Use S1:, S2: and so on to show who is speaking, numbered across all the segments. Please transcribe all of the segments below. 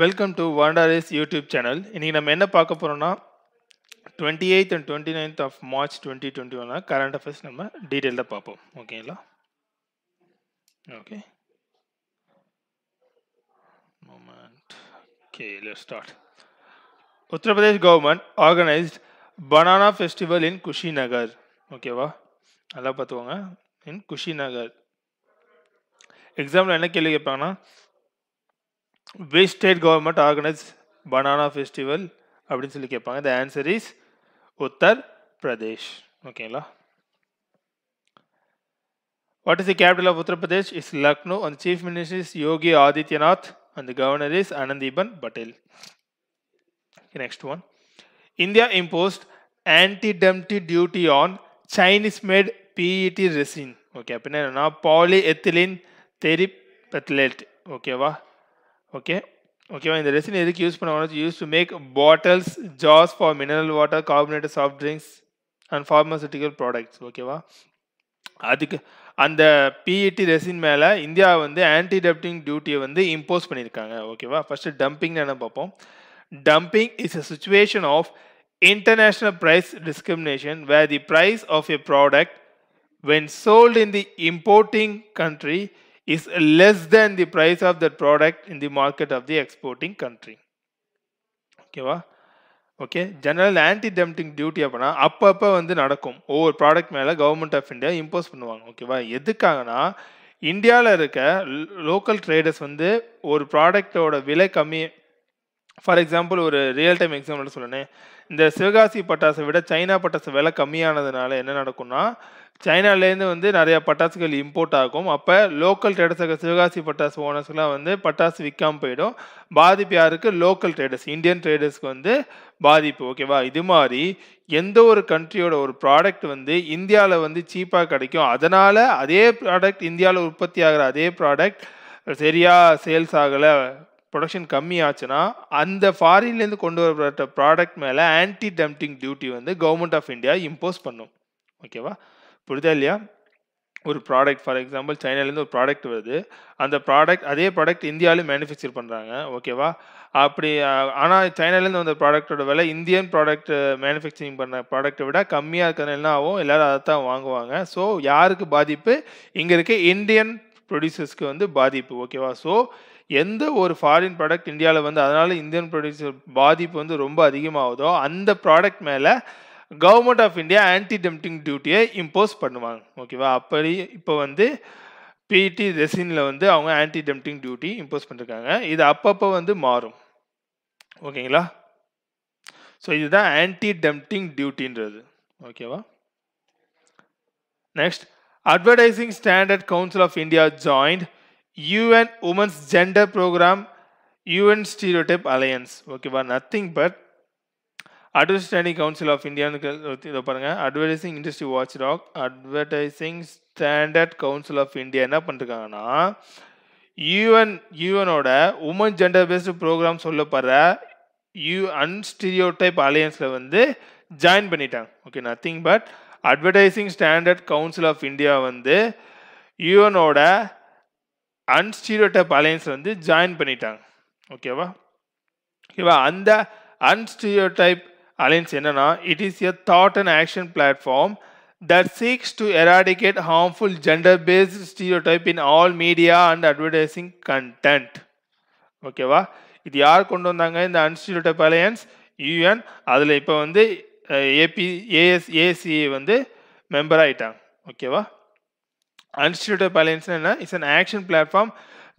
S1: Welcome to வாண்டாரிஸ் YouTube channel இன்றைக்கி நம்ம என்ன பார்க்க போகிறோம்னா twenty eighth and twenty ninth of March twenty twenty ஒன்னா கரண்ட் அஃபேர்ஸ் நம்ம டீட்டெயிலில் பார்ப்போம் ஓகேங்களா okay moment start Uttar Pradesh government organised banana festival in Kushinagar ஓகேவா நல்லா பார்த்துக்கோங்க இன் குஷி நகர் எக்ஸாம்பிள் என்ன கேள்வி கேட்பாங்கன்னா which state government organizes banana festival அப்படின்னு சொல்லி கேட்பாங்க the answer is what is the capital of uttar pradesh is lucknow and the chief minister is yogi adityanath and the governor is is patel okay, next one india imposed anti-dumpty duty on chinese made pet resin okay appo அப்படின்னா polyethylene terephthalate okay va wow. Okay ஓகேவா இந்த resin எதுக்கு use பண்ணுவாங்க use to make bottles ஜாஸ் for mineral water carbonated soft drinks and pharmaceutical products ஓகேவா அதுக்கு அந்த PET resin மேலே இந்தியா வந்து ஆன்டி டம்பிங் டியூட்டியை வந்து இம்போஸ் பண்ணியிருக்காங்க ஓகேவா ஃபஸ்ட்டு டம்பிங்னு என்ன பார்ப்போம் dumping is a situation of international price discrimination where the price of a product when sold in the importing country is less than the price of that product in the market of the exporting country ஓகேவா okay general anti dumping duty அப்படின்னா அப்பப்போ வந்து நடக்கும் ஒவ்வொரு product மேலே government of India impose பண்ணுவாங்க ஓகேவா எதுக்காகனா இந்தியாவில் இருக்க லோக்கல் ட்ரேடர்ஸ் வந்து ஒரு ப்ராடக்டோட விலை கம்மி ஃபார் எக்ஸாம்பிள் ஒரு ரியல் டைம் எக்ஸாம்பிள் சொல்லணேன் இந்த சிவகாசி பட்டாசை விட சைனா பட்டாசு விலை கம்மியானதுனால என்ன நடக்கும்னா சைனாலேருந்து வந்து நிறையா பட்டாசுகள் இம்போர்ட் ஆகும் அப்போ லோக்கல் ட்ரேடர்ஸ் சிவகாசி பட்டாசு ஓனர்ஸ்லாம் வந்து பட்டாசு விற்காமல் போயிடும் பாதிப்பு யாருக்கு லோக்கல் ட்ரேடர்ஸ் இந்தியன் ட்ரேடர்ஸ்க்கு வந்து பாதிப்பு ஓகேவா இது மாதிரி எந்த ஒரு கண்ட்ரியோட ஒரு ப்ராடக்ட் வந்து இந்தியாவில் வந்து சீப்பாக கிடைக்கும் அதனால் அதே ப்ராடக்ட் இந்தியாவில் உற்பத்தி ஆகிற அதே ப்ராடக்ட் சரியாக சேல்ஸ் ஆகலை ப்ரொடக்ஷன் கம்மி ஆச்சுன்னா அந்த ஃபாரின்லேருந்து கொண்டு வரப்பட்ட ப்ராடக்ட் மேலே ஆன்டி டம்பிங் டியூட்டி வந்து கவர்மெண்ட் ஆஃப் இந்தியா இம்போஸ் பண்ணும் ஓகேவா புரிதா இல்லையா ஒரு ப்ராடக்ட் ஃபார் எக்ஸாம்பிள் சைனாலேருந்து ஒரு ப்ராடக்ட் வருது அந்த ப்ராடக்ட் அதே ப்ராடக்ட் இந்தியாவிலும் மேனுஃபேக்சர் பண்ணுறாங்க ஓகேவா அப்படி ஆனால் சைனாலேருந்து வந்த ப்ராடக்ட்டோட விலை இந்தியன் ப்ராடக்ட் மேனுஃபேக்சரிங் பண்ண ப்ராடக்ட்டை விட கம்மியாக இருக்கிறது என்ன ஆகும் எல்லோரும் அதை தான் வாங்குவாங்க ஸோ யாருக்கு பாதிப்பு இங்கே இருக்க இந்தியன் ப்ரொடியூசர்ஸ்க்கு வந்து பாதிப்பு ஓகேவா ஸோ எந்த ஒரு ஃபாரின் ப்ராடக்ட் இந்தியாவில் வந்து அதனால் இந்தியன் ப்ரொடியூசர் பாதிப்பு வந்து ரொம்ப அதிகமாகுதோ அந்த ப்ராடக்ட் மேலே government of India anti dumping டியூட்டியை இம்போஸ் பண்ணுவாங்க ஓகேவா அப்படி இப்போ வந்து பிடி ரெசினில் வந்து அவங்க ஆன்டி டெம்டிங் டியூட்டி இம்போஸ் பண்ணிருக்காங்க இது அப்பப்போ வந்து மாறும் ஓகேங்களா ஸோ இதுதான் ஆன்டி டெம்டிங் டியூட்டின்றது ஓகேவா next advertising standard council of India joint UN women's gender program UN stereotype alliance ஓகேவா nothing but advertising council of இந்தியான்னு இதை பாருங்கள் advertising industry watchdog advertising standard council of India என்ன பண்ணிருக்காங்கன்னா UN யூஎனோட woman gender based program சொல்லப்படுற U unstereotype அலையன்ஸில் வந்து ஜாயின் பண்ணிட்டாங்க okay nothing but advertising standard council of India வந்து யூஎனோட அன்ஸ்டீரியோ டைப் அலையன்ஸ் வந்து ஜாயின் பண்ணிட்டாங்க ஓகேவா ஓகேவா அந்த அன்ஸ்டீரியோ டைப் அலைன்ஸ் என்னன்னா it is a thought and action platform that seeks to eradicate harmful gender based stereotype in all media and advertising content ஓகேவா இது யார் கொண்டு வந்தாங்க இந்த அன்ஸ்டீரியோ டைப் அலையன்ஸ் யூஎன் அதில் இப்போ வந்து ஏபி ஏஎஸ் ஏசிஏ வந்து மெம்பர் ஆகிட்டாங்க ஓகேவா அன்ஸ்டியூட் டைப் அலையன்ஸ் என்ன it's an action platform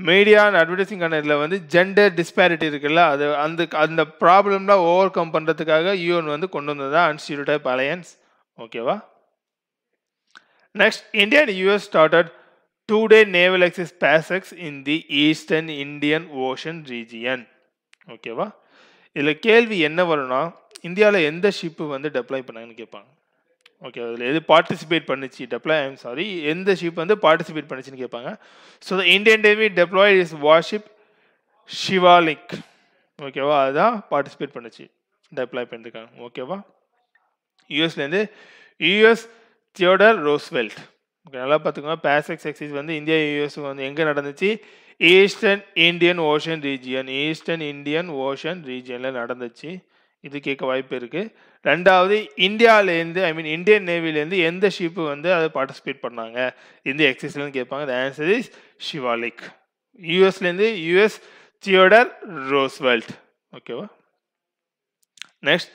S1: media and advertising கண்டதில் வந்து ஜெண்டர் டிஸ்பேரிட்டி இருக்குல்ல அது அந்த அந்த ப்ராப்ளம்லாம் ஓவர் கம் பண்ணுறதுக்காக யூஎன் வந்து கொண்டு வந்தது தான் அன்ஸ்டிடியூட் அலையன்ஸ் ஓகேவா next India and US started two day naval exercise passex in the eastern Indian ocean region ஓகேவா இதில் கேள்வி என்ன வரும்னா இந்தியாவில் எந்த ஷிப்பு வந்து டெப்ளாய் பண்ணாங்கன்னு கேட்பாங்க ஓகே அதில் எது பார்ட்டிசிபேட் பண்ணிச்சு டெப்ளாய் ஐம் சாரி எந்த ஷிப் வந்து பார்ட்டிசிபேட் பண்ணிச்சுன்னு கேட்பாங்க so the Indian navy deploy is warship Shivalik ஓகேவா அதுதான் பார்ட்டிசிபேட் பண்ணிச்சு டெப்ளாய் பண்ணிருக்காங்க ஓகேவா யூஎஸ்லேருந்து யூஎஸ் தியோடர் ரோஸ்வெல்ட் ஓகே நல்லா பார்த்துக்கோங்க பேசிக் எக்ஸைஸ் வந்து இந்தியா யூஎஸ் வந்து எங்கே நடந்துச்சு eastern Indian ocean region eastern Indian ocean ரீஜியனில் நடந்துச்சு இது கேட்க வாய்ப்பு இருக்குது ரெண்டாவது இந்தியாவிலேருந்து ஐ மீன் இந்தியன் நேவிலேருந்து எந்த ஷிப்பு வந்து அதை பார்ட்டிசிபேட் பண்ணாங்க இந்த எக்ஸைஸ்லேருந்து கேட்பாங்க த ஆன்சர் இஸ் ஷிவாலிக் யூஎஸ்லேருந்து யூஎஸ் தியோடர் ரோஸ்வெல்ட் ஓகேவா next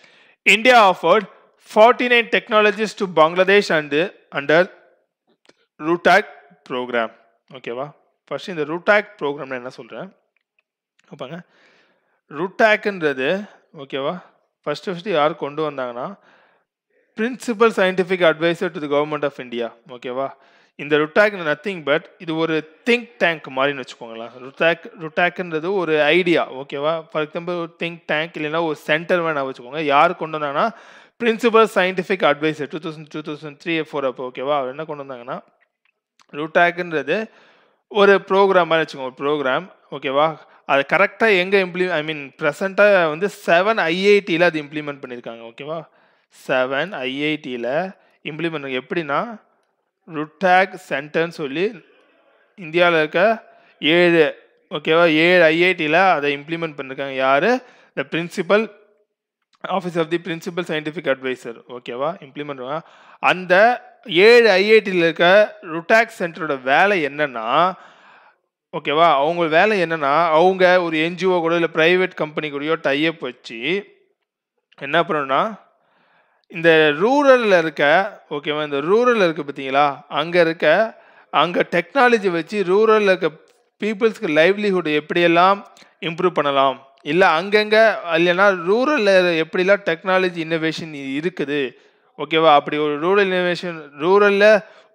S1: India offered forty nine technologies to Bangladesh and under RuTAG program ஓகேவா ஃபர்ஸ்ட் இந்த ரூடாக் ப்ரோக்ராம்னு என்ன சொல்கிறேன் பார்ப்பாங்க ரூடாக்ன்றது ஓகேவா ஃபஸ்ட்டு ஃபஸ்ட்டு யார் கொண்டு வந்தாங்கன்னா principal scientific adviser to the government of India ஓகேவா இந்த ருட்டாக் நத்திங் பட் இது ஒரு திங்க் டேங்க் மாதிரின்னு வச்சுக்கோங்களேன் ருட்டாக் ருட்டாக்ன்றது ஒரு ஐடியா ஓகேவா ஃபார் எக்ஸாம்பிள் ஒரு திங்க் டேங்க் இல்லைன்னா ஒரு சென்டர் வேணா வச்சுக்கோங்க யார் கொண்டு வந்தாங்கன்னா principal scientific adviser two thousand two thousand three four அப்போ ஓகேவா அவர் என்ன கொண்டு வந்தாங்கன்னா ருட்டாக்ன்றது ஒரு ப்ரோக்ராம் மாதிரி வச்சுக்கோங்க ஒரு ப்ரோக்ராம் ஓகேவா அது கரெக்டாக எங்கே இம்ப்ளி ஐ மீன் ப்ரெசண்ட்டாக வந்து செவன் ஐஐடியில் அது இம்ப்ளிமெண்ட் பண்ணியிருக்காங்க ஓகேவா செவன் ஐஐடியில் இம்ப்ளிமெண்ட் எப்படின்னா ருட்டாக் சென்டர்னு சொல்லி இந்தியாவில் இருக்க ஏழு ஓகேவா ஏழு ஐஐடியில் அதை இம்ப்ளிமெண்ட் பண்ணியிருக்காங்க யார் the principal office of the principal scientific adviser ஓகேவா இம்ப்ளிமெண்ட் அந்த ஏழு ஐஐடியில் இருக்க ருட்டாக் சென்டரோட வேலை என்னென்னா ஓகேவா அவங்க வேலை என்னென்னா அவங்க ஒரு என்ஜிஓ கூட இல்லை ப்ரைவேட் கம்பெனி கூடயோ டைப் வச்சு என்ன பண்ணணும்னா இந்த ரூரலில் இருக்க ஓகேவா இந்த ரூரலில் இருக்க பார்த்தீங்களா அங்கே இருக்க அங்கே டெக்னாலஜி வச்சு ரூரலில் இருக்க பீப்புள்ஸ்க்கு லைவ்லிஹுட் எப்படியெல்லாம் இம்ப்ரூவ் பண்ணலாம் இல்லை அங்கங்கே இல்லைன்னா ரூரலில் எப்படிலாம் டெக்னாலஜி இன்னோவேஷன் இருக்குது ஓகேவா அப்படி ஒரு ரூரல் இனோவேஷன் ரூரலில்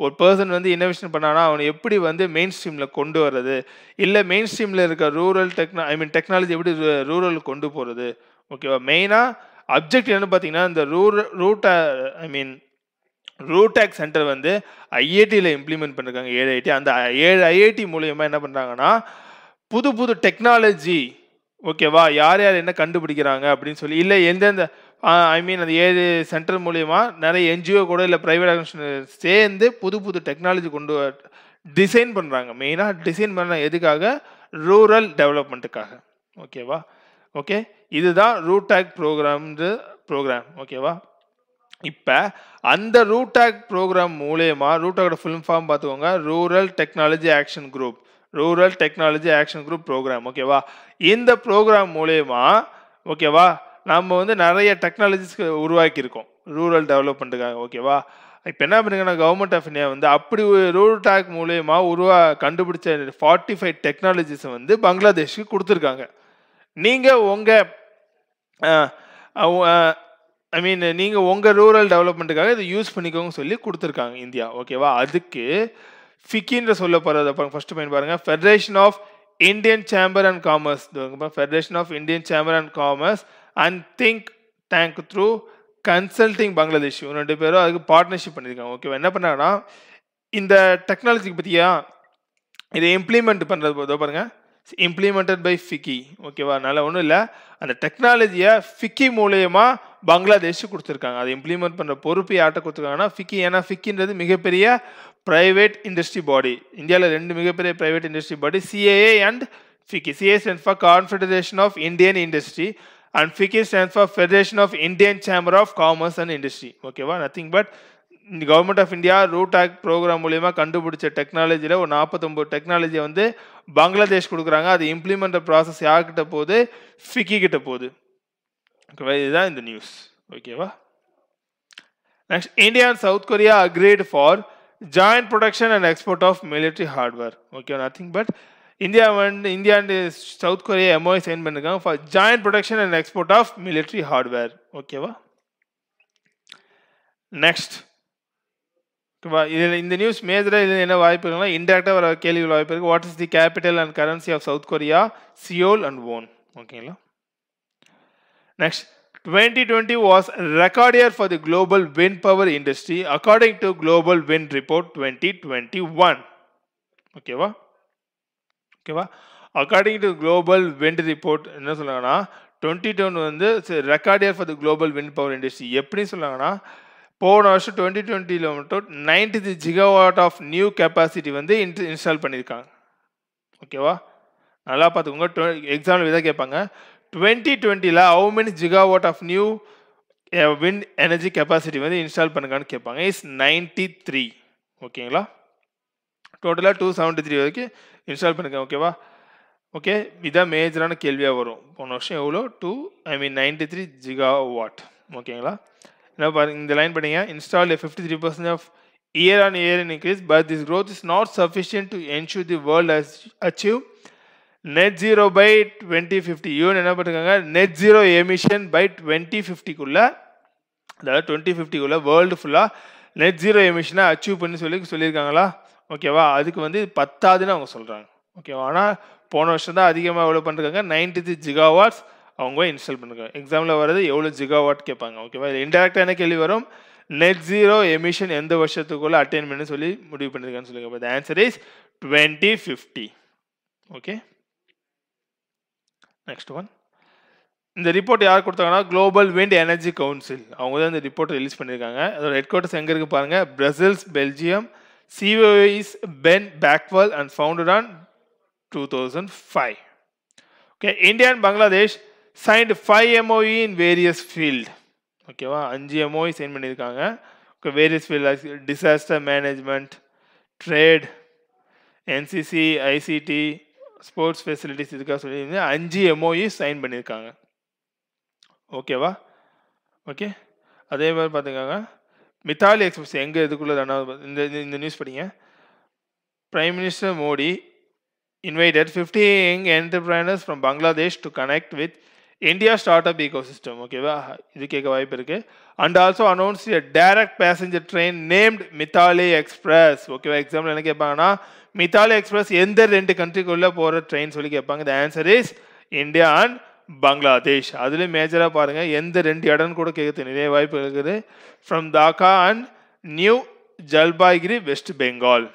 S1: ஒரு பர்சன் வந்து இனோவேஷன் பண்ணானா அவனை எப்படி வந்து மெயின் ஸ்ட்ரீமில் கொண்டு வர்றது இல்லை மெயின் ஸ்ட்ரீமில் இருக்க ரூரல் டெக்னா ஐ மீன் டெக்னாலஜி எப்படி ரூரலுக்கு கொண்டு போகிறது ஓகேவா மெயினாக அப்ஜெக்ட் என்னன்னு பார்த்தீங்கன்னா இந்த ரூரல் ரூட்டா ஐ மீன் ரூடாக் சென்டர் வந்து ஐஐடியில் இம்ப்ளிமெண்ட் பண்ணியிருக்காங்க ஏழு ஐடி அந்த ஏழு ஐஐடி மூலயமா என்ன பண்ணுறாங்கன்னா புது புது டெக்னாலஜி ஓகேவா யார் யார் என்ன கண்டுபிடிக்கிறாங்க அப்படின்னு சொல்லி இல்லை எந்தெந்த ஐ மீன் அந்த ஏழு சென்டர் மூலயமா நிறைய என்ஜிஓ கூட இல்லை ப்ரைவேட் ஆர்கனைசேஷன் சேர்ந்து புது புது டெக்னாலஜி கொண்டு டிசைன் பண்ணுறாங்க மெயினாக டிசைன் பண்ண எதுக்காக ரூரல் டெவலப்மெண்ட்டுக்காக ஓகேவா ஓகே இதுதான் ரூடாக் ப்ரோக்ராம்ன்ற ப்ரோக்ராம் ஓகேவா இப்போ அந்த டேக் ப்ரோக்ராம் மூலயமா ரூடாகோட ஃபிலிம் ஃபார்ம் பார்த்துக்கோங்க rural technology action group rural technology action group program ஓகேவா இந்த ப்ரோக்ராம் மூலயமா ஓகேவா நம்ம வந்து நிறைய டெக்னாலஜிஸ்க்கு உருவாக்கியிருக்கோம் ரூரல் டெவலப்மெண்ட்டுக்காக ஓகேவா இப்போ என்ன பண்ணுங்கன்னா கவர்மெண்ட் ஆஃப் இந்தியா வந்து அப்படி ரூல் டேக் மூலயமா உருவா கண்டுபிடிச்ச ஃபார்ட்டி ஃபைவ் டெக்னாலஜிஸை வந்து பங்களாதேஷ்க்கு கொடுத்துருக்காங்க நீங்கள் உங்கள் ஐ மீன் நீங்கள் உங்கள் ரூரல் டெவலப்மெண்ட்டுக்காக இதை யூஸ் பண்ணிக்கோங்க சொல்லி கொடுத்துருக்காங்க இந்தியா ஓகேவா அதுக்கு ஃபிக்கின்ற சொல்ல போகிறத ஃபஸ்ட்டு பாயிண்ட் பாருங்கள் federation of Indian chamber and commerce federation of Indian chamber and commerce and think tank through consulting Bangladesh இவங்க ரெண்டு பேரும் அதுக்கு பார்ட்னர்ஷிப் பண்ணியிருக்காங்க ஓகேவா என்ன பண்ணாங்கன்னா இந்த டெக்னாலஜிக்கு பற்றியா இதை இம்ப்ளிமெண்ட் பண்ணுறது இதோ பாருங்கள் இம்ப்ளிமெண்டட் பை ஃபிக்கி ஓகேவா அதனால் ஒன்றும் இல்லை அந்த டெக்னாலஜியை ஃபிக்கி மூலயமா பங்களாதேஷ் கொடுத்துருக்காங்க அதை இம்ப்ளிமெண்ட் பண்ணுற பொறுப்பு யார்கிட்ட கொடுத்துருக்காங்கன்னா ஃபிக்கி ஏன்னா ஃபிக்கின்றது மிகப்பெரிய ப்ரைவேட் இண்டஸ்ட்ரி பாடி இந்தியாவில் ரெண்டு மிகப்பெரிய private industry body CII and FICCI CII and for confederation of Indian industry and FICCI stands for federation of Indian chamber of commerce and industry ஓகேவா nothing but government of India RuTAG program மூலிமா கண்டுபிடிச்ச டெக்னாலஜியில் ஒரு நாற்பத்தொம்பது டெக்னாலஜியை வந்து பங்களாதேஷ் கொடுக்குறாங்க அது இம்ப்ளிமெண்ட் ப்ராசஸ் யார்கிட்ட போகுது ஃபிக்கி கிட்ட போகுது ஓகேவா இதுதான் இந்த நியூஸ் ஓகேவா next India and South Korea agreed for joint production and export of military hardware ஓகேவா nothing but India and India and South Korea MOU sign பண்ணிருக்காங்க for joint production and export of military hardware ஓகேவா next ஓகேவா இதில் இந்த news மேஜராக இதில் என்ன வாய்ப்பு இருக்குன்னா இன்டெரக்டாக வர கேள்விகள் வாய்ப்பு இருக்குது what is the capital and currency of South Korea Seoul and won ஓகேங்களா next 2020 was record year for the global wind power industry according to Global Wind Report 2021. Okay, wow. ஓகேவா according to global wind report என்ன சொல்லுவாங்கன்னா twenty டொன் வந்து record year for the global wind power industry எப்படின்னு சொல்லுவாங்கன்னா போன வருஷம் twenty டுவெண்ட்டியில் மட்டும் ninety three gigawatt of new capacity வந்து இன்ட் இன்ஸ்டால் பண்ணியிருக்காங்க ஓகேவா நல்லா பார்த்துக்கோங்க டொ எக்ஸாம்பிள் இதாக கேட்பாங்க டுவெண்ட்டி டுவெண்ட்டியில் how many gigawatt of new wind energy capacity வந்து இன்ஸ்டால் பண்ணுங்கன்னு கேட்பாங்க இஸ் நைன்டி த்ரீ ஓகேங்களா டோட்டலாக டூ செவன்ட்டி த்ரீ வரைக்கும் இன்ஸ்டால் பண்ணுங்கள் ஓகேவா ஓகே இதான் மேஜரான கேள்வியாக வரும் போன வருஷம் எவ்வளோ two I mean ninety three giga watt ஓகேங்களா என்ன பாருங்க இந்த லைன் பண்ணிங்க install fifty three percent of year on year in increase but this growth is not sufficient to ensure the world அச் achieve net zero by twenty fifty UN என்ன பண்ணிருக்காங்க net zero emission by twenty ஃபிஃப்டிக்குள்ளே அதாவது twenty ஃபிஃப்டிக்குள்ளே world ஃபுல்லாக net zero எமிஷனை achieve பண்ணி சொல்லி சொல்லியிருக்காங்களா ஓகேவா அதுக்கு வந்து பத்தாதுன்னு அவங்க சொல்கிறாங்க ஓகேவா ஆனால் போன வருஷம் தான் அதிகமாக எவ்வளோ பண்ணுறாங்க நைன்டி த்ரீ ஜிகாவாட்ஸ் அவங்க இன்ஸ்டால் பண்ணுறாங்க எக்ஸாமில் வர்றது எவ்வளோ ஜிகாவாட் கேட்பாங்க ஓகேவா இது இன்டெரக்டாக என்ன கேள்வி வரும் நெட் ஜீரோ எமிஷன் எந்த வருஷத்துக்குள்ளே அட்டைன் பண்ணி சொல்லி முடிவு பண்ணியிருக்கான்னு சொல்லுங்க answer is twenty fifty okay next one இந்த ரிப்போர்ட் யார் கொடுத்தாங்கன்னா குளோபல் விண்ட் எனர்ஜி கவுன்சில் அவங்க தான் இந்த ரிப்போர்ட் ரிலீஸ் பண்ணியிருக்காங்க அதோட ஹெட் குவார்ட்டர்ஸ் எங்கே இருக்குது பாருங்கள் Brussels Belgium CVO is Ben Backwell and founded on 2005. Okay, India and Bangladesh signed 5 MOE in various field. ஓகேவா அஞ்சு எம்ஓஐ சைன் பண்ணியிருக்காங்க okay various field disaster management trade NCC ICT sports facilities இதுக்காக சொல்லி அஞ்சு MOE sign பண்ணியிருக்காங்க ஓகேவா okay அதே மாதிரி பார்த்துக்காங்க மித்தாலி எக்ஸ்பிரஸ் எங்கே இதுக்குள்ளே இந்த இந்த நியூஸ் படிங்க prime minister Modi invited fifty young entrepreneurs from Bangladesh to connect with India startup ecosystem ஓகேவா இது கேட்க வாய்ப்பு இருக்குது and also announce a direct passenger train named Mitali express ஓகேவா எக்ஸாம்பிள் என்ன கேட்பாங்கன்னா மித்தாலி எக்ஸ்பிரஸ் எந்த ரெண்டு கண்ட்ரிக்குள்ளே போகிற ட்ரெயின் சொல்லி கேட்பாங்க the answer is India and Bangladesh அதுலேயும் மேஜராக பாருங்கள் எந்த ரெண்டு இடம்னு கூட கேட்குறது நிறைய வாய்ப்பு இருக்குது from Dhaka and New Jalpaiguri West Bengal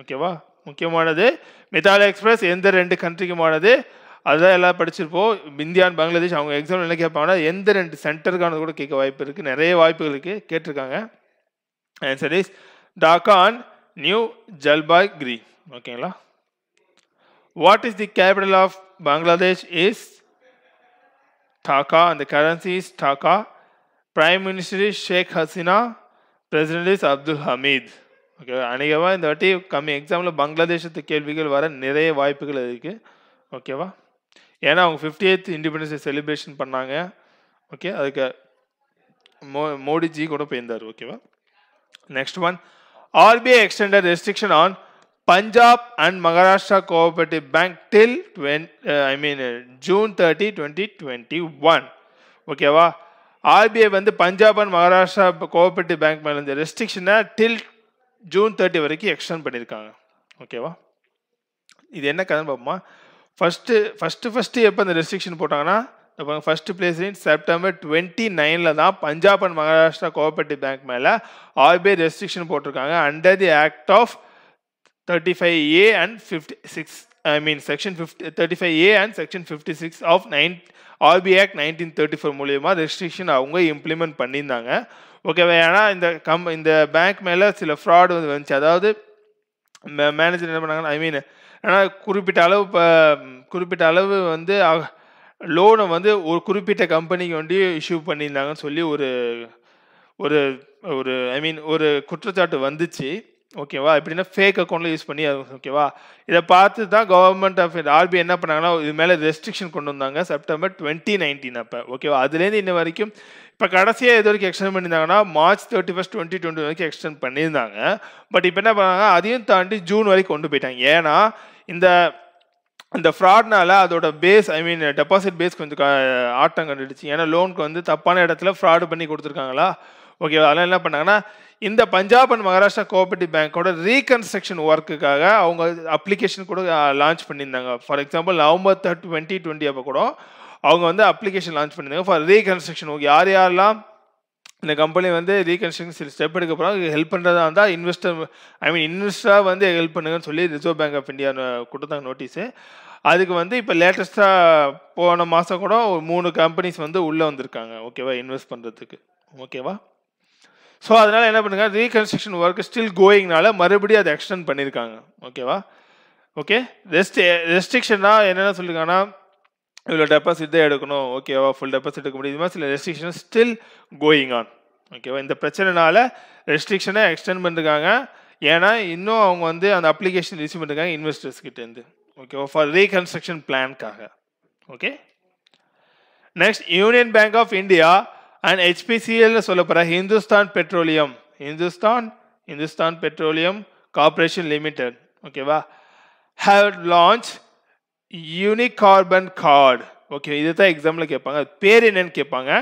S1: ஓகேவா முக்கியமானது மிதாலா எக்ஸ்பிரஸ் எந்த ரெண்டு கண்ட்ரிக்குமானது அதுதான் எல்லாம் படிச்சிருப்போம் இந்தியா அண்ட் பங்களாதேஷ் அவங்க எக்ஸாம் என்ன கேட்பாங்கன்னா எந்த ரெண்டு சென்டருக்கானது கூட கேட்க வாய்ப்பு இருக்குது நிறைய வாய்ப்புகள் இருக்குது கேட்டிருக்காங்க answer is Dhaka and New Jalpaiguri ஓகேங்களா what is the capital of Bangladesh is Dhaka அந்த the currency is Taka. Prime Minister is Sheikh Hasina. President is Abdul okay அநேகமாக இந்த வாட்டி கம்மி எக்ஸாமில் பங்களாதேஷத்து கேள்விகள் வர நிறைய வாய்ப்புகள் இருக்குது ஓகேவா ஏன்னா அவங்க ஃபிஃப்டி எய்த் இண்டிபெண்டன்ஸ் செலிப்ரேஷன் பண்ணாங்க ஓகே அதுக்கு மோ மோடிஜி கூட போயிருந்தார் ஓகேவா next one RBI extended restriction on Punjab and Maharashtra Cooperative bank till 20, I mean June thirty twenty twenty one ஓகேவா ஆர்பிஐ வந்து Punjab and Maharashtra cooperative bank மேலே இந்த ரெஸ்ட்ரிக்ஷனை டில் ஜூன் தேர்ட்டி வரைக்கும் எக்ஸ்டெண்ட் பண்ணியிருக்காங்க ஓகேவா இது என்ன கதை பார்ப்போமா ஃபஸ்ட்டு ஃபஸ்ட்டு ஃபஸ்ட்டு எப்போ அந்த ரெஸ்ட்ரிக்ஷன் போட்டாங்கன்னா இப்போ first place in September twenty நைனில் தான் Punjab and Maharashtra cooperative bank மேலே ஆர்பிஐ ரெஸ்ட்ரிக்ஷன் போட்டிருக்காங்க under the act of 35A and 56, I mean section 50, 35A and section 56 of 9 RBI act nineteen thirty four மூலியமாக restriction அவங்க இம்ப்ளிமெண்ட் பண்ணியிருந்தாங்க ஓகேவா ஏன்னா இந்த கம் இந்த பேங்க் மேலே சில ஃப்ராட் வந்து வந்துச்சு அதாவது மேனேஜர் என்ன பண்ணாங்கன்னா ஐ மீன் ஏன்னா குறிப்பிட்ட அளவு இப்போ குறிப்பிட்ட அளவு வந்து லோனை வந்து ஒரு குறிப்பிட்ட கம்பெனிக்கு வேண்டி இஷ்யூ பண்ணியிருந்தாங்கன்னு சொல்லி ஒரு ஒரு ஒரு ஐ மீன் ஒரு குற்றச்சாட்டு வந்துச்சு ஓகேவா எப்படின்னா ஃபேக் அக்கௌண்ட்டில் யூஸ் பண்ணி ஓகேவா இதை பார்த்து தான் கவர்மெண்ட் ஆஃப் ஆர்பிஐ என்ன பண்ணாங்கன்னா இது மேலே ரெஸ்ட்ரிக்ஷன் கொண்டு வந்தாங்க செப்டம்பர் டுவெண்ட்டி நைன்டீன் அப்போ ஓகேவா அதுலேருந்து இன்ன வரைக்கும் இப்போ கடைசியாக இது வரைக்கும் எக்ஸ்டெண்ட் பண்ணியிருந்தாங்கன்னா March thirty first twenty twenty வரைக்கும் எக்ஸ்டெண்ட் பண்ணியிருந்தாங்க பட் இப்போ என்ன பண்ணாங்க அதையும் தாண்டி ஜூன் வரைக்கும் கொண்டு போயிட்டாங்க ஏன்னா இந்த இந்த ஃப்ராட்னால அதோட base I mean deposit base கொஞ்சம் ஆட்டம் கண்டுடுச்சு ஏன்னா லோனுக்கு வந்து தப்பான இடத்துல ஃப்ராடு பண்ணி கொடுத்துருக்காங்களா ஓகேவா அதெல்லாம் என்ன பண்ணாங்கன்னா இந்த பஞ்சாப் அண்ட் மகாராஷ்டிரா கோஆபரேட்டிவ் பேங்கோட ரீகன்ஸ்ட்ரக்ஷன் ஒர்க்குக்காக அவங்க அப்ளிகேஷன் கூட லான்ச் பண்ணியிருந்தாங்க for example November third twenty twenty அப்போ கூட அவங்க வந்து அப்ளிகேஷன் லான்ச் பண்ணியிருந்தாங்க ஃபார் ரீகன்ஸ்ட்ரக்ஷன் ஓகே யார் யாரெல்லாம் இந்த கம்பெனி வந்து ரீகன்ஸ்ட்ரக்ஷன் சில ஸ்டெப் எடுக்க போகிறாங்க ஹெல்ப் பண்ணுறதா இருந்தால் இன்வெஸ்டர் ஐ மீன் இன்வெஸ்டராக வந்து ஹெல்ப் பண்ணுங்கன்னு சொல்லி ரிசர்வ் பேங்க் ஆஃப் இந்தியா கொடுத்தாங்க நோட்டீஸு அதுக்கு வந்து இப்போ லேட்டஸ்ட்டாக போன மாதம் கூட ஒரு மூணு கம்பெனிஸ் வந்து உள்ளே வந்திருக்காங்க ஓகேவா இன்வெஸ்ட் பண்ணுறதுக்கு ஓகேவா ஸோ அதனால் என்ன பண்ணுங்க ரீகன்ஸ்ட்ரக்ஷன் ஒர்க் ஸ்டில் கோயிங்னால மறுபடியும் அதை எக்ஸ்டெண்ட் பண்ணியிருக்காங்க ஓகேவா ஓகே ரெஸ்ட் ரெஸ்ட்ரிக்ஷன்னா என்னென்ன சொல்லியிருக்காங்கன்னா இவ்வளோ டெபாசிட் தான் எடுக்கணும் ஓகேவா ஃபுல் டெபாசிட் எடுக்க முடியுமா சில ரெஸ்ட்ரிக்ஷன் ஸ்டில் கோயிங் ஆன் ஓகேவா இந்த பிரச்சனைனால ரெஸ்ட்ரிக்ஷனை எக்ஸ்டெண்ட் பண்ணிருக்காங்க ஏன்னா இன்னும் அவங்க வந்து அந்த அப்ளிகேஷன் ரிசீவ் பண்ணியிருக்காங்க இன்வெஸ்டர்ஸ் கிட்டேருந்து ஓகேவா ஃபார் ரீகன்ஸ்ட்ரக்ஷன் பிளான்க்காக okay next Union Bank of India and ஹெச்பிசிஎல்ல சொல்ல போகிற Hindustan petroleum Hindustan Hindustan petroleum corporation limited ஓகேவா have launch unicarbon card okay இது தான் எக்ஸாம்பிள் கேட்பாங்க பேர் என்னன்னு கேட்பாங்க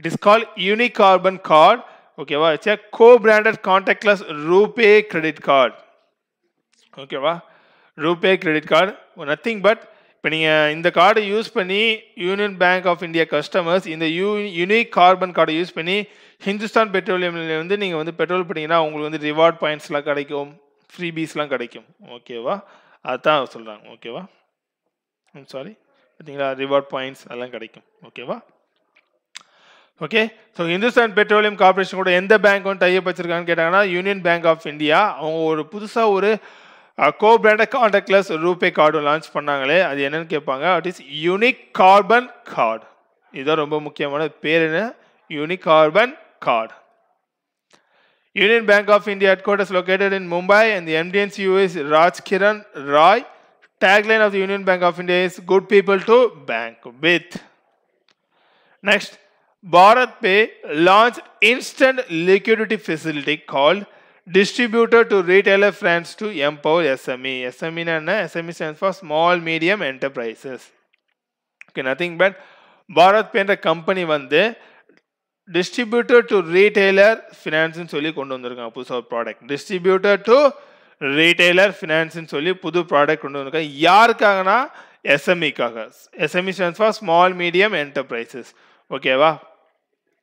S1: it is call unicarbon card ஓகேவா it's a co branded contactless RuPay credit card ஓகேவா RuPay credit card nothing but இப்போ நீங்கள் இந்த கார்டை யூஸ் பண்ணி Union Bank of India customers இந்த யூ யூனிக் கார்பன் கார்டை யூஸ் பண்ணி ஹிந்துஸ்தான் பெட்ரோலியம்லேருந்து நீங்கள் வந்து பெட்ரோல் பண்ணிங்கன்னா உங்களுக்கு வந்து ரிவார்ட் பாயிண்ட்ஸ்லாம் கிடைக்கும் ஃப்ரீ பீஸ்லாம் கிடைக்கும் ஓகேவா அதுதான் சொல்கிறாங்க ஓகேவா ஐம் சாரி பார்த்தீங்களா ரிவார்ட் பாயிண்ட்ஸ் அதெல்லாம் கிடைக்கும் ஓகேவா okay so Hindustan petroleum corporation கூட எந்த பேங்க் வந்து டைப் வச்சிருக்காங்கன்னு கேட்டாங்கன்னா யூனியன் பேங்க் ஆஃப் இந்தியா அவங்க ஒரு புதுசாக ஒரு co brand contactless RuPay card launch பண்ணாங்களே அது என்னன்னு கேட்பாங்க it is unique carbon card இதுதான் ரொம்ப முக்கியமான பேர் என்ன unique carbon card Union Bank of India head quarters located in Mumbai and the MD and CEO is Raj Kiran Rai tagline of Union Bank of India is good people to bank with next Bharat Pe launch instant liquidity facility called distributor to retailer finance to empower SME. SME na SME stands for small medium enterprises. Okay, nothing but Bharat பேன்ற company வந்து distributor to retailer ஃபினான்ஸ்னு சொல்லி கொண்டு வந்திருக்காங்க புதுசாக ஒரு product distributor to retailer ஃபினான்ஸ்னு சொல்லி புது ப்ராடக்ட் கொண்டு வந்திருக்காங்க யாருக்காகனா எஸ்எம்இக்காக SME stands for small medium enterprises ஓகேவா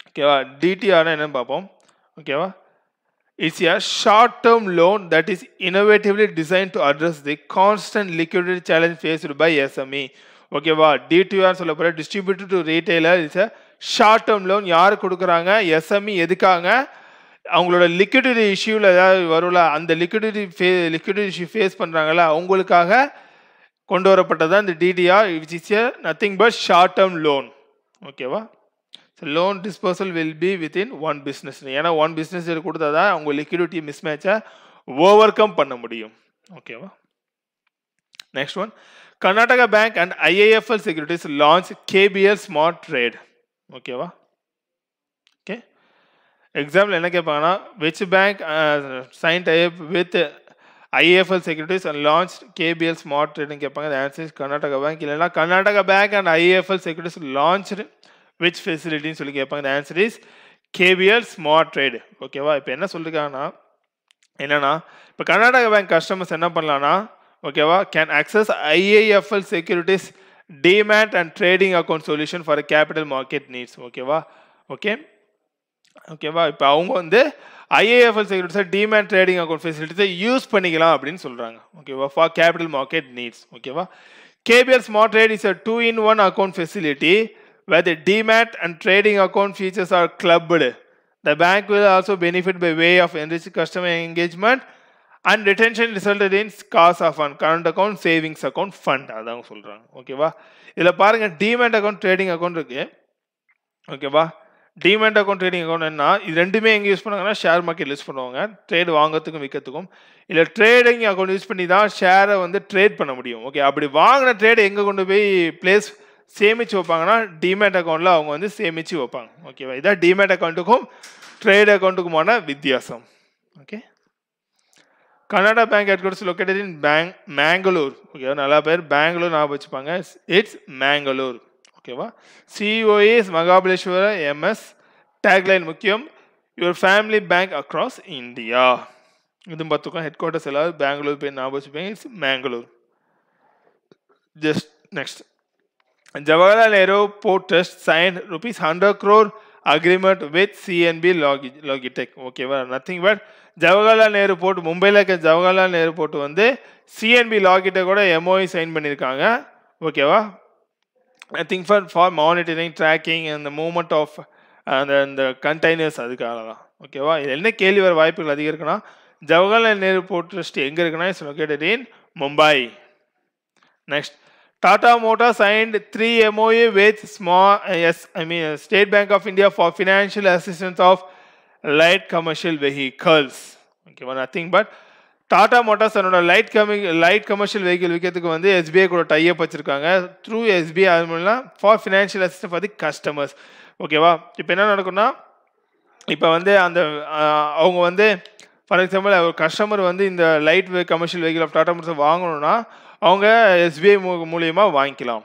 S1: ஓகேவா டிடிஆர்னா என்னன்னு பார்ப்போம் ஓகேவா It's a short term loan that is innovatively designed to address the constant liquidity challenge faced by SME. ஓகேவா டிடிஆர் சொல்ல போகிற distributor to retailer it's a short term loan யார் கொடுக்குறாங்க எஸ்எம்இ e எதுக்காங்க அவங்களோட லிக்விடிட்டி இஷ்யூவில் ஏதாவது வரும்ல அந்த லிக்விடிட்டி ஃபே லிக்விடிட்டி இஷ்யூ ஃபேஸ் பண்ணுறாங்களா அவங்களுக்காக கொண்டு வரப்பட்டதான் இந்த TDR which is a nothing but short term loan ஓகேவா loan disbursal will be within one business ஏன்னா ஒன் பிஸ்னஸ் கொடுத்தா தான் உங்கள் லிக்விடிட்டி மிஸ்மேட்சை ஓவர் கம் பண்ண முடியும் ஓகேவா next one Karnataka bank and IIFL securities launch KBL smart trade ஓகேவா okay example என்ன கேட்பாங்கன்னா which bank sign type with IIFL securities and launch KBL smart ட்ரேட்னு கேட்பாங்க அந்த ஆன்சர் கர்நாடகா பேங்க் இல்லைன்னா Karnataka bank and IIFL securities launch which ஃபெசிலிட்டின்னு சொல்லி கேட்பாங்க இந்த answer is KBL smart trade ஓகேவா இப்போ என்ன சொல்லியிருக்காங்கன்னா என்னென்னா இப்போ கர்நாடகா பேங்க் கஸ்டமர்ஸ் என்ன பண்ணலான்னா ஓகேவா can access IIFL securities demat and trading account solution for capital market needs ஓகேவா ஓகே ஓகேவா இப்போ அவங்க வந்து ஐஏஎஃப்எல் செக்யூரிட்டிஸை டிமேட் ட்ரேடிங் அக்கௌண்ட் ஃபெசிலிட்டிஸை யூஸ் பண்ணிக்கலாம் அப்படின்னு சொல்கிறாங்க ஓகேவா ஃபார் கேபிட்டல் மார்க்கெட் நீட்ஸ் ஓகேவா KBL smart trade is a two in one account facility where the DMAT and trading account features are clubbed. The bank will also benefit by way of enriched customer engagement and retention resulted in CASA of and current account savings account fund அதான் சொல்கிறாங்க ஓகேவா இதில் பாருங்கள் டிமெண்ட் account trading account இருக்குது ஓகேவா டிமெண்ட் account trading account என்ன இது ரெண்டுமே எங்கே யூஸ் பண்ணாங்கன்னா ஷேர் மார்க்கெட் யூஸ் பண்ணுவாங்க ட்ரேட் வாங்கிறதுக்கும் விற்கிறதுக்கும் இல்லை ட்ரேடிங் அக்கௌண்ட் யூஸ் பண்ணி தான் ஷேரை வந்து ட்ரேட் பண்ண முடியும் ஓகே அப்படி வாங்கின ட்ரேட் எங்கே கொண்டு போய் பிளேஸ் சேமித்து வைப்பாங்கன்னா டிமேட் அக்கௌண்ட்டில் அவங்க வந்து சேமித்து வைப்பாங்க ஓகேவா இதான் டிமேட் அக்கௌண்ட்டுக்கும் ட்ரேட் அக்கௌண்ட்டுக்குமான வித்தியாசம் okay Canada bank headquarters located in bang Mangalore ஓகேவா நல்லா பேர் பெங்களூர் ஞாபகம் வச்சுப்பாங்க இட்ஸ் மேங்களூர் ஓகேவா சிஓஏஸ் மகாபலேஸ்வர எம்எஸ் டேக்லைன் முக்கியம் your family bank across India இது பார்த்துக்கோங்க ஹெட் குவார்ட்டர்ஸ் எல்லாரும் பெங்களூர் போய் ஞாபகம் வச்சுப்பீங்க it's Mangalore just next Jawaharlal Nehru Port Trust rupees hundred 100 agreement with CNB CNB Logitech. Logitech. ஓகேவா nothing but Jawaharlal Nehru port மும்பையில் இருக்க ஜவஹர்லால் நேரு போர்ட் வந்து சிஎன்பி லாகிட்ட கூட எம்ஓஐ சைன் பண்ணியிருக்காங்க ஓகேவா I think for for monitoring tracking அந்த மூமெண்ட் ஆஃப் அந்த இந்த கண்டெய்னர்ஸ் அதுக்காக தான் ஓகேவா இது என்ன கேள்வி வர வாய்ப்புகள் அதிகம் இருக்குன்னா ஜவஹர்லால் நேரு போர்ட் ட்ரஸ்ட் எங்கே இருக்குன்னா it's located in Mumbai next Tata Motors signed three MOA with ஸ்மா S I mean state bank of India for financial assistance of light commercial vehicles. ஓகேவா நத்திங் பட் டாடா மோட்டார்ஸ் தன்னோட லைட் கமி லைட் கமர்ஷியல் வெஹிக்கிள் விற்கிறதுக்கு வந்து SBI கூட type வச்சுருக்காங்க through SBI அது மூலம் for financial assistance for the customers ஓகேவா இப்போ என்ன நடக்கும்னா இப்போ வந்து அந்த அவங்க வந்து ஃபார் எக்ஸாம்பிள் ஒரு கஸ்டமர் வந்து இந்த light commercial vehicle of Tata motors வாங்கணும்னா அவங்க எஸ்பிஐ மூ மூலியமாக வாங்கிக்கலாம்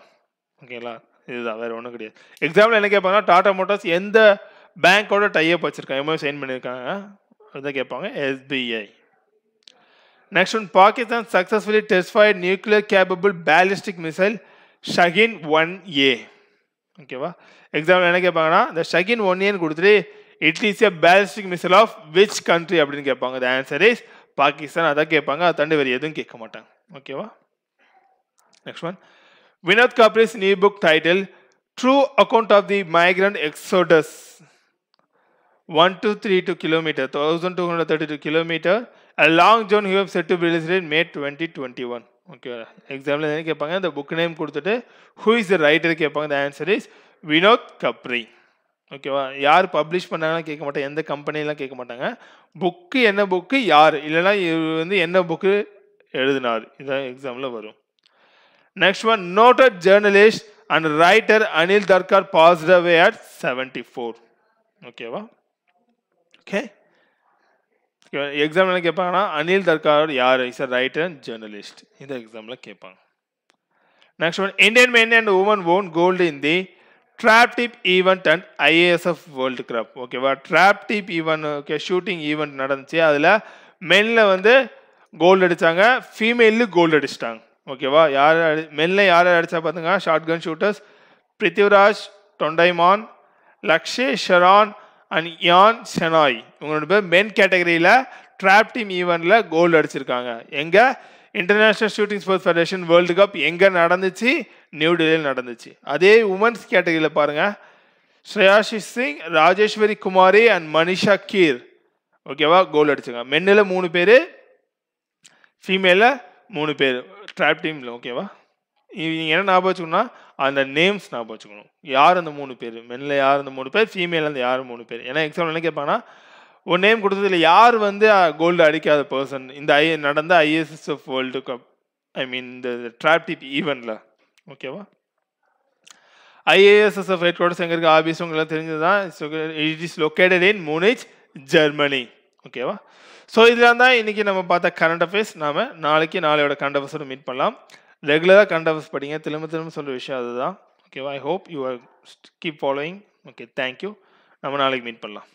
S1: ஓகேங்களா இதுதான் வேறு ஒன்றும் கிடையாது எக்ஸாம்பிள் என்ன கேட்பாங்கன்னா டாடா மோட்டார்ஸ் எந்த பேங்க்கோட டைப் வச்சுருக்காங்க எவ்வளோ சைன் பண்ணியிருக்காங்க அதுதான் கேட்பாங்க SBI next one Pakistan successfully test nuclear capable ballistic missile Shaheen one A ஓகேவா எக்ஸாம்பிள் என்ன கேட்பாங்கன்னா இந்த ஷகின் ஒன் ஏன்னு கொடுத்துட்டு it is a ballistic missile of which country அப்படின்னு கேட்பாங்க ஆன்சர் இஸ் பாகிஸ்தான் அதான் கேட்பாங்க அதை தாண்டி வேறு எதுவும் கேட்க மாட்டாங்க ஓகேவா Next one. Vinod Kapri's new book title, True Account of the Migrant Exodus. 1232 kilometer, 1232 kilometer. A long journey you have said to be released in May 2021. ஓகேவா எக்ஸாம்பிள் என்ன கேட்பாங்க இந்த புக் நேம் கொடுத்துட்டு ஹூ இஸ் த ரைட்டர் கேட்பாங்க the answer is Vinod Kapri ஓகேவா யார் publish பண்ணாங்கன்னு கேட்க மாட்டாங்க எந்த கம்பெனிலாம் கேட்க மாட்டாங்க புக்கு என்ன புக்கு யார் இல்லைனா இவர் வந்து என்ன புக்கு எழுதினார் இதான் எக்ஸாமில் வரும் Next one, noted journalist and writer Anil Darkar passed away at four ஓகேவா ஓகே எக்ஸாமில் கேட்பாங்கன்னா அனில் தர்கார் யார் is a writer and journalist இந்த எக்ஸாமில் கேட்பாங்க next one Indian men and women won gold in the trap dip event and IASF world cup ஓகேவா trap dip event okay shooting event நடந்துச்சு அதில் மென்னில் வந்து கோல்டு அடித்தாங்க ஃபீமேலு கோல்டு அடிச்சிட்டாங்க ஓகேவா யார் மெல்ல யார் அடித்தா பார்த்துங்க shotgun shooters Prithviraj Tondaiman Lakshay Sheoran and Kynan Chenai இவங்களோட பேர் மென் கேட்டகரியில் ட்ராப் டீம் ஈவெண்ட்டில் கோல்டு அடிச்சிருக்காங்க எங்கே international shooting sports federation world cup எங்கே நடந்துச்சு நியூ டெல்லியில் நடந்துச்சு அதே உமன்ஸ் கேட்டகரியில் பாருங்கள் ஸ்ரேயாஷி சிங் ராஜேஸ்வரி குமாரி அண்ட் மனிஷா கீர் ஓகேவா கோல் அடிச்சுங்க மென்னில் மூணு பேர் ஃபீமேலில் மூணு பேர் ஸ்ட்ராப் டீமில் ஓகேவா நீங்கள் என்ன ஞாபகம் வச்சுக்கணும்னா அந்த நேம்ஸ் ஞாபகம் வச்சுக்கணும் யார் அந்த மூணு பேர் மென்னில் யார் அந்த மூணு பேர் ஃபீமேல் அந்த யார் மூணு பேர் ஏன்னா எக்ஸாம்பிள் என்ன கேட்பாங்கன்னா ஒரு நேம் கொடுத்ததில் யார் வந்து கோல்டு அடிக்காத பர்சன் இந்த ஐ நடந்த ISSF world cup I mean இந்த ட்ராப் டீம் ஈவெண்ட்டில் ஓகேவா ஐஏஎஸ்எஸ்எஃப் ஹெட் குவார்ட்டர்ஸ் எங்கே இருக்குது ஆபீஸ் உங்களுக்கு தெரிஞ்சது தான் it is located in Munich Germany ஓகேவா ஸோ இதில் தான் இன்றைக்கி நம்ம பார்த்த கரண்ட் அஃபேர்ஸ் நாம் நாளைக்கு நாளையோட கரண்ட் அஃபேர்ஸோட மீட் பண்ணலாம் ரெகுலராக கரண்ட் அஃபேர்ஸ் படிங்க திரும்ப திரும்ப சொல்கிற விஷயம் அதுதான் ஓகேவா I hope you are keep following okay thank you நம்ம நாளைக்கு மீட் பண்ணலாம்